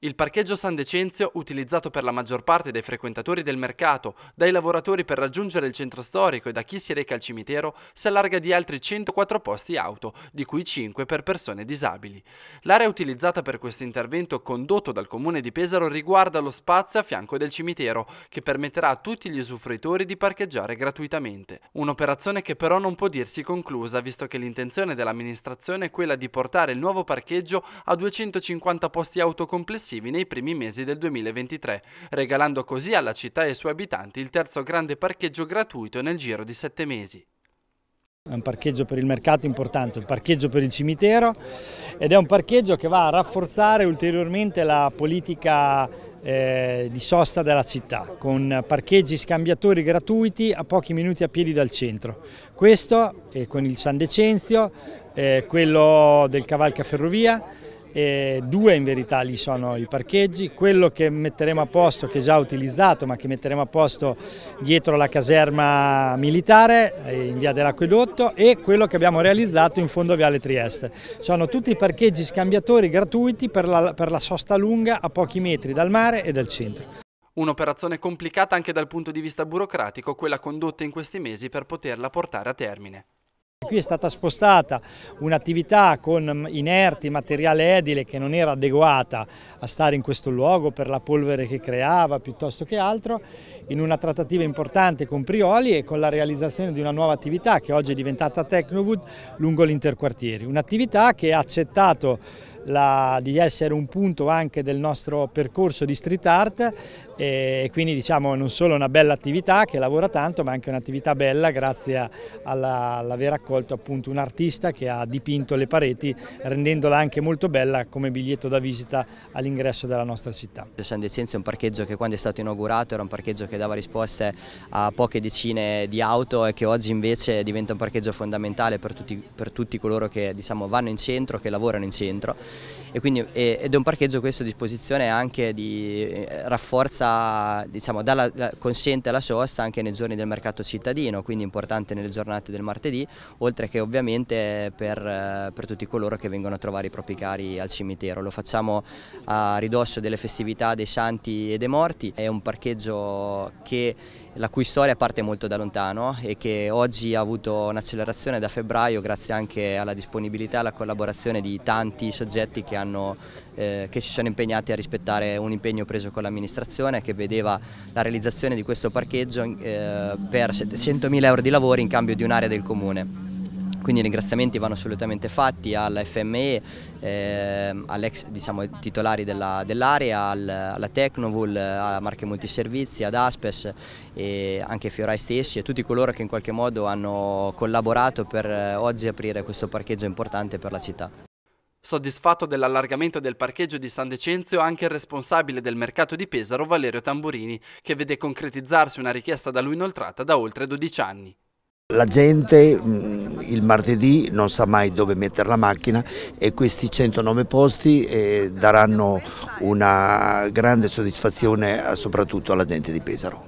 Il parcheggio San Decenzio, utilizzato per la maggior parte dai frequentatori del mercato, dai lavoratori per raggiungere il centro storico e da chi si reca al cimitero, si allarga di altri 104 posti auto, di cui 5 per persone disabili. L'area utilizzata per questo intervento condotto dal comune di Pesaro riguarda lo spazio a fianco del cimitero, che permetterà a tutti gli usufruitori di parcheggiare gratuitamente. Un'operazione che però non può dirsi conclusa, visto che l'intenzione dell'amministrazione è quella di portare il nuovo parcheggio a 250 posti auto complessivi successivi nei primi mesi del 2023, regalando così alla città e ai suoi abitanti il terzo grande parcheggio gratuito nel giro di sette mesi. È un parcheggio per il mercato importante, un parcheggio per il cimitero ed è un parcheggio che va a rafforzare ulteriormente la politica eh, di sosta della città con parcheggi scambiatori gratuiti a pochi minuti a piedi dal centro. Questo eh, con il San Decenzio, eh, quello del Cavalca Ferrovia, eh, due in verità lì sono i parcheggi, quello che metteremo a posto, che è già utilizzato ma che metteremo a posto dietro la caserma militare eh, in via dell'acquedotto e quello che abbiamo realizzato in fondo a Viale Trieste. Sono tutti i parcheggi scambiatori gratuiti per la, per la sosta lunga a pochi metri dal mare e dal centro. Un'operazione complicata anche dal punto di vista burocratico, quella condotta in questi mesi per poterla portare a termine. Qui è stata spostata un'attività con mm, inerti, materiale edile che non era adeguata a stare in questo luogo per la polvere che creava piuttosto che altro, in una trattativa importante con Prioli e con la realizzazione di una nuova attività che oggi è diventata Tecnowood lungo l'interquartieri. Un'attività che ha accettato la, di essere un punto anche del nostro percorso di street art e quindi diciamo non solo una bella attività che lavora tanto ma anche un'attività bella grazie all'aver accolto appunto un artista che ha dipinto le pareti rendendola anche molto bella come biglietto da visita all'ingresso della nostra città. San Decenzio è un parcheggio che quando è stato inaugurato era un parcheggio che dava risposte a poche decine di auto e che oggi invece diventa un parcheggio fondamentale per tutti, per tutti coloro che diciamo, vanno in centro, che lavorano in centro e quindi, ed è un parcheggio questo a disposizione anche di eh, rafforza dalla, diciamo, dalla, consente la sosta anche nei giorni del mercato cittadino, quindi importante nelle giornate del martedì, oltre che ovviamente per, eh, per tutti coloro che vengono a trovare i propri cari al cimitero. Lo facciamo a ridosso delle festività dei santi e dei morti, è un parcheggio che la cui storia parte molto da lontano e che oggi ha avuto un'accelerazione da febbraio grazie anche alla disponibilità e alla collaborazione di tanti soggetti che, hanno, eh, che si sono impegnati a rispettare un impegno preso con l'amministrazione che vedeva la realizzazione di questo parcheggio eh, per 700.000 euro di lavori in cambio di un'area del comune quindi i ringraziamenti vanno assolutamente fatti alla FME, eh, all'ex diciamo, titolari dell'area, dell alla Tecnovul, a Marche Multiservizi, ad Aspes e anche Fiorai stessi e tutti coloro che in qualche modo hanno collaborato per eh, oggi aprire questo parcheggio importante per la città. Soddisfatto dell'allargamento del parcheggio di San Decenzio anche il responsabile del mercato di Pesaro Valerio Tamburini, che vede concretizzarsi una richiesta da lui inoltrata da oltre 12 anni. La gente mm, il martedì non sa mai dove mettere la macchina e questi 109 posti eh, daranno una grande soddisfazione eh, soprattutto alla gente di Pesaro.